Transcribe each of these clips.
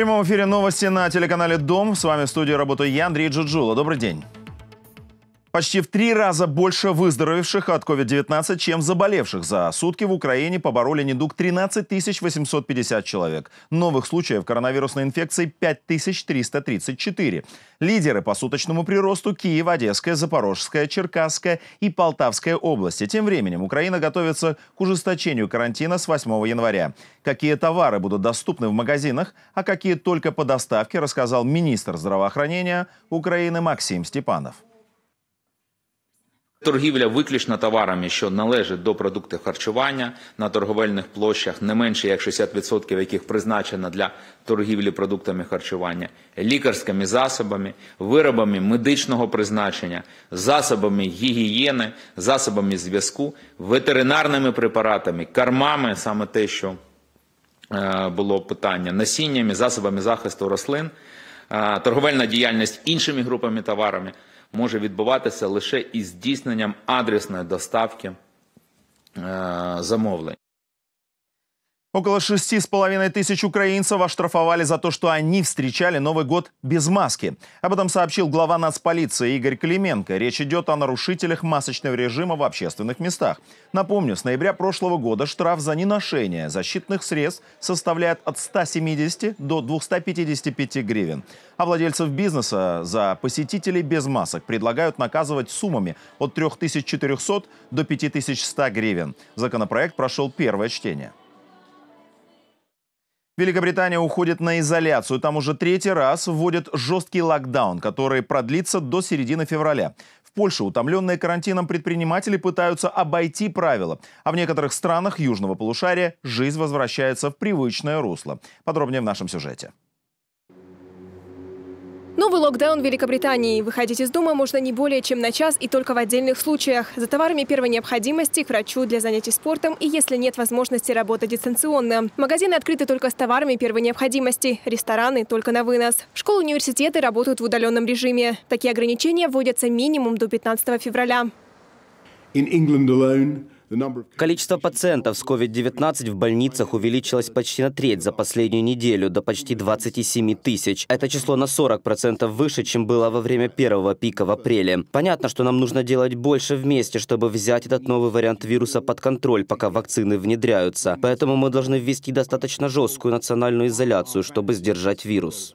В прямом эфире новости на телеканале «Дом». С вами в студии работаю я, Андрей Джуджула. Добрый день. Почти в три раза больше выздоровевших от COVID-19, чем заболевших. За сутки в Украине побороли недуг 13 850 человек. Новых случаев коронавирусной инфекции 5334. Лидеры по суточному приросту Киев, Одесская, Запорожская, Черкасская и Полтавская области. Тем временем Украина готовится к ужесточению карантина с 8 января. Какие товары будут доступны в магазинах, а какие только по доставке, рассказал министр здравоохранения Украины Максим Степанов. Торгівля виключно товарами, що належать до продуктів харчування на торговельних площах, не менше як 60% яких призначено для торгівлі продуктами харчування, лікарськими засобами, виробами медичного призначення, засобами гігієни, засобами зв'язку, ветеринарними препаратами, кармами, саме те, що е, було питання, насіннями, засобами захисту рослин, е, торговельна діяльність іншими групами товарами. може відбуватися лише із здійсненням адресної доставки замовлень. Около шести с половиной тысяч украинцев оштрафовали за то, что они встречали Новый год без маски. Об этом сообщил глава нацполиции Игорь Клименко. Речь идет о нарушителях масочного режима в общественных местах. Напомню, с ноября прошлого года штраф за неношение защитных средств составляет от 170 до 255 гривен. А владельцев бизнеса за посетителей без масок предлагают наказывать суммами от 3400 до 5100 гривен. Законопроект прошел первое чтение. Великобритания уходит на изоляцию. Там уже третий раз вводят жесткий локдаун, который продлится до середины февраля. В Польше утомленные карантином предприниматели пытаются обойти правила. А в некоторых странах южного полушария жизнь возвращается в привычное русло. Подробнее в нашем сюжете. Новый локдаун в Великобритании. Выходить из дома можно не более чем на час и только в отдельных случаях. За товарами первой необходимости, к врачу, для занятий спортом и если нет возможности работать дистанционно. Магазины открыты только с товарами первой необходимости, рестораны только на вынос. Школы университеты работают в удаленном режиме. Такие ограничения вводятся минимум до 15 февраля. In England alone, Количество пациентов с COVID-19 в больницах увеличилось почти на треть за последнюю неделю, до почти 27 тысяч. Это число на 40% выше, чем было во время первого пика в апреле. Понятно, что нам нужно делать больше вместе, чтобы взять этот новый вариант вируса под контроль, пока вакцины внедряются. Поэтому мы должны ввести достаточно жесткую национальную изоляцию, чтобы сдержать вирус.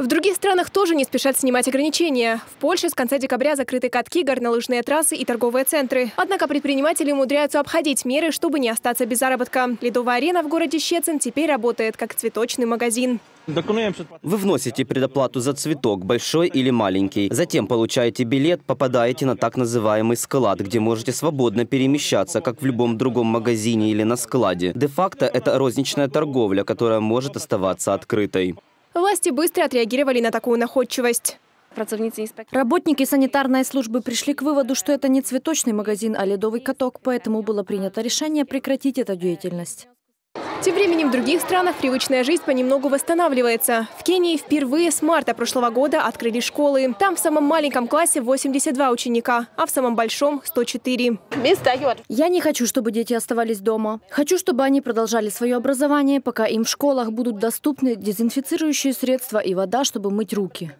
В других странах тоже не спешат снимать ограничения. В Польше с конца декабря закрыты катки, горнолыжные трассы и торговые центры. Однако предприниматели умудряются обходить меры, чтобы не остаться без заработка. Ледовая арена в городе Щецин теперь работает как цветочный магазин. Вы вносите предоплату за цветок, большой или маленький. Затем получаете билет, попадаете на так называемый склад, где можете свободно перемещаться, как в любом другом магазине или на складе. Де-факто это розничная торговля, которая может оставаться открытой. Власти быстро отреагировали на такую находчивость. Работники санитарной службы пришли к выводу, что это не цветочный магазин, а ледовый каток, поэтому было принято решение прекратить эту деятельность. Тем временем в других странах привычная жизнь понемногу восстанавливается. В Кении впервые с марта прошлого года открыли школы. Там в самом маленьком классе 82 ученика, а в самом большом 104. Я не хочу, чтобы дети оставались дома. Хочу, чтобы они продолжали свое образование, пока им в школах будут доступны дезинфицирующие средства и вода, чтобы мыть руки.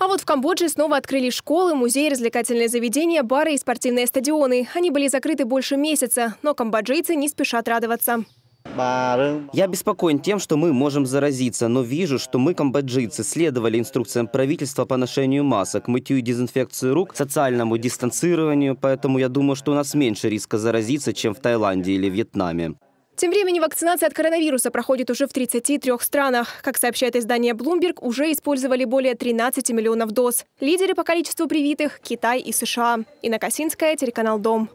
А вот в Камбодже снова открыли школы, музеи, развлекательные заведения, бары и спортивные стадионы. Они были закрыты больше месяца, но камбоджийцы не спешат радоваться. Я беспокоен тем, что мы можем заразиться, но вижу, что мы, камбоджийцы, следовали инструкциям правительства по ношению масок, мытью и дезинфекции рук, социальному дистанцированию, поэтому я думаю, что у нас меньше риска заразиться, чем в Таиланде или Вьетнаме. Тем временем вакцинация от коронавируса проходит уже в 33 странах. Как сообщает издание Bloomberg, уже использовали более 13 миллионов доз. Лидеры по количеству привитых – Китай и США. Инна Косинская, телеканал «Дом».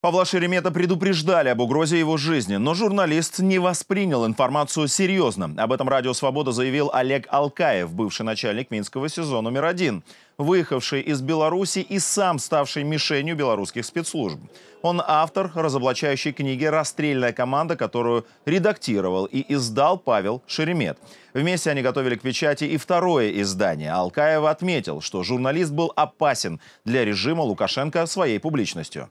Павла Шеремета предупреждали об угрозе его жизни, но журналист не воспринял информацию серьезно. Об этом «Радио Свобода» заявил Олег Алкаев, бывший начальник Минского сезона номер один, выехавший из Беларуси и сам ставший мишенью белорусских спецслужб. Он автор разоблачающей книги «Расстрельная команда», которую редактировал и издал Павел Шеремет. Вместе они готовили к печати и второе издание. Алкаев отметил, что журналист был опасен для режима Лукашенко своей публичностью.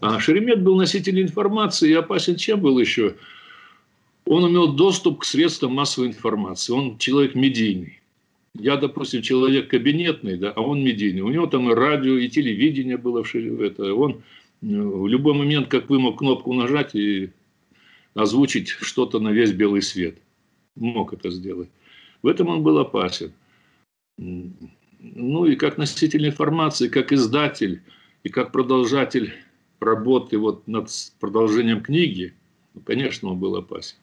А Шеремет был носителем информации и опасен чем был еще? Он имел доступ к средствам массовой информации. Он человек медийный. Я, допустим, человек кабинетный, да, а он медийный. У него там и радио, и телевидение было. В это, он э, в любой момент, как вы мог кнопку нажать и озвучить что-то на весь белый свет. Мог это сделать. В этом он был опасен. Ну и как носитель информации, как издатель, и как продолжатель работы вот над продолжением книги, ну, конечно, он был опасен.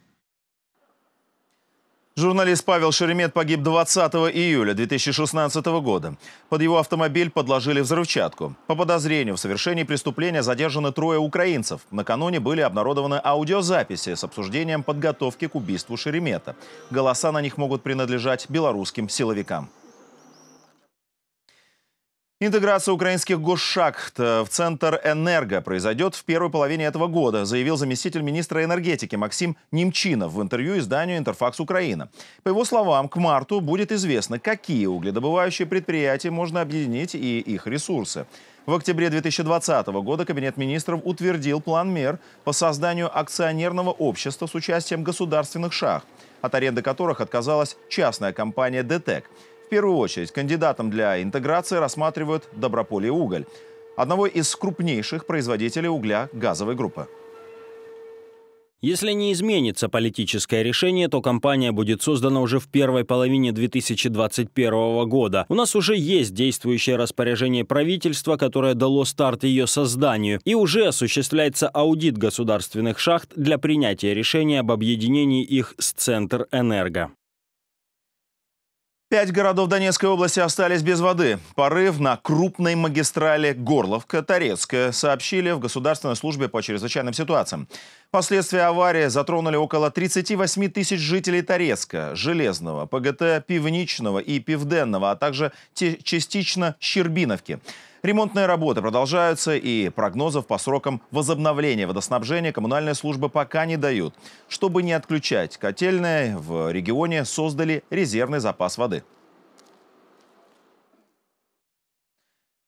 Журналист Павел Шеремет погиб 20 июля 2016 года. Под его автомобиль подложили взрывчатку. По подозрению в совершении преступления задержаны трое украинцев. Накануне были обнародованы аудиозаписи с обсуждением подготовки к убийству Шеремета. Голоса на них могут принадлежать белорусским силовикам. Интеграция украинских госшахт э, в Центр «Энерго» произойдет в первой половине этого года, заявил заместитель министра энергетики Максим Немчинов в интервью изданию «Интерфакс Украина». По его словам, к марту будет известно, какие угледобывающие предприятия можно объединить и их ресурсы. В октябре 2020 года Кабинет министров утвердил план мер по созданию акционерного общества с участием государственных шахт, от аренды которых отказалась частная компания «ДТЭК». В первую очередь кандидатом для интеграции рассматривают Доброполье уголь, одного из крупнейших производителей угля газовой группы. Если не изменится политическое решение, то компания будет создана уже в первой половине 2021 года. У нас уже есть действующее распоряжение правительства, которое дало старт ее созданию, и уже осуществляется аудит государственных шахт для принятия решения об объединении их с Центр Энерго. Пять городов Донецкой области остались без воды. Порыв на крупной магистрали Горловка-Торецкая сообщили в Государственной службе по чрезвычайным ситуациям. Последствия аварии затронули около 38 тысяч жителей Торецка, Железного, ПГТ Пивничного и Пивденного, а также частично Щербиновки. Ремонтные работы продолжаются, и прогнозов по срокам возобновления водоснабжения коммунальные службы пока не дают. Чтобы не отключать котельные, в регионе создали резервный запас воды.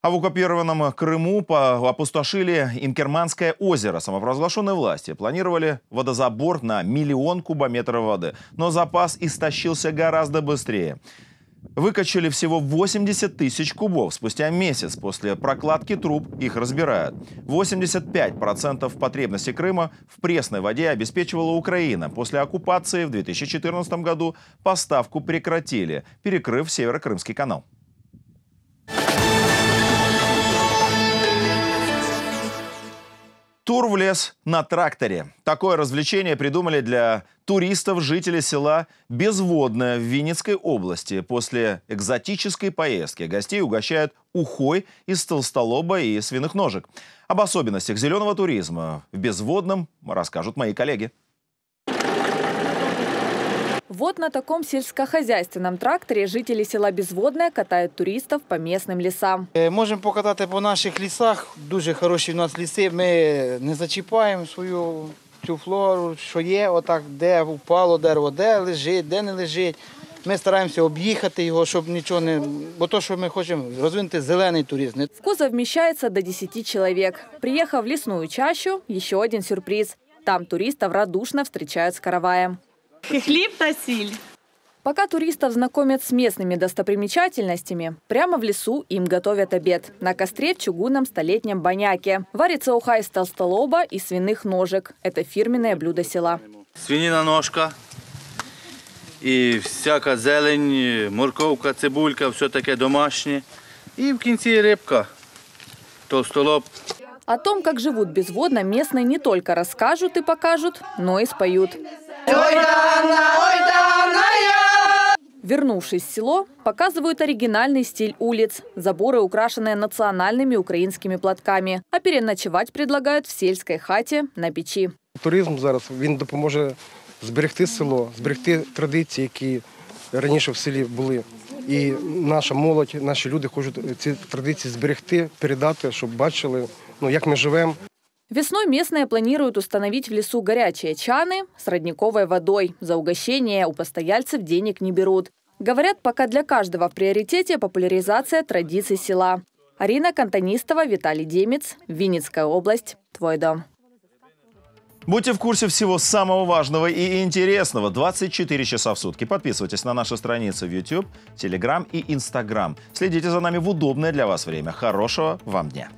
А в оккупированном Крыму опустошили Инкерманское озеро. Самопровозглашенные власти планировали водозабор на миллион кубометров воды. Но запас истощился гораздо быстрее выкачали всего 80 тысяч кубов. Спустя месяц после прокладки труб их разбирают. 85% потребности Крыма в пресной воде обеспечивала Украина. После оккупации в 2014 году поставку прекратили, перекрыв Северокрымский канал. Тур в лес на тракторе. Такое развлечение придумали для туристов жители села Безводное в Винницкой области. После экзотической поездки гостей угощают ухой из толстолоба и свиных ножек. Об особенностях зеленого туризма в Безводном расскажут мои коллеги. Вот на таком сельскохозяйственном тракторе жители села Безводное катают туристов по местным лесам. Э, можем покататься по наших лесах, Дуже хорошие у нас лесы, мы не зачипаем свою цю флору, есть, вот так, где упало дерево, где лежит, где не лежит, мы стараемся объехать его, чтобы ничего не бо то, що ми хочемо розвинути зелений туризм. В кузов вміщається до 10 человек. Приехав в лесную чащу. еще один сюрприз. Там туристов радушно встречают с караваем. Хлеб носили. Пока туристов знакомят с местными достопримечательностями, прямо в лесу им готовят обед. На костре в чугунном столетнем баняке. Варится уха из толстолоба и свиных ножек. Это фирменное блюдо села. Свинина ножка и всяка зелень, морковка, цибулька, все таке домашнее. И в конце рыбка, толстолоб. О том, как живут безводно, местные не только расскажут и покажут, но и споют. Вернувшись в село, показывают оригинальный стиль улиц. Заборы, украшенные национальными украинскими платками. А переночевать предлагают в сельской хате на печи. Туризм зараз він допоможе зберегти село, зберегти традиції, які раніше в селі були. І наша молодь, наші люди хочуть ці традиції зберегти, передати, щоб бачили, ну як ми живемо, Весной местные планируют установить в лесу горячие чаны с родниковой водой. За угощение у постояльцев денег не берут. Говорят, пока для каждого в приоритете популяризация традиций села. Арина Кантонистова, Виталий Демец, Винницкая область. Твой дом. Будьте в курсе всего самого важного и интересного 24 часа в сутки. Подписывайтесь на наши страницы в YouTube, Telegram и Instagram. Следите за нами в удобное для вас время. Хорошего вам дня!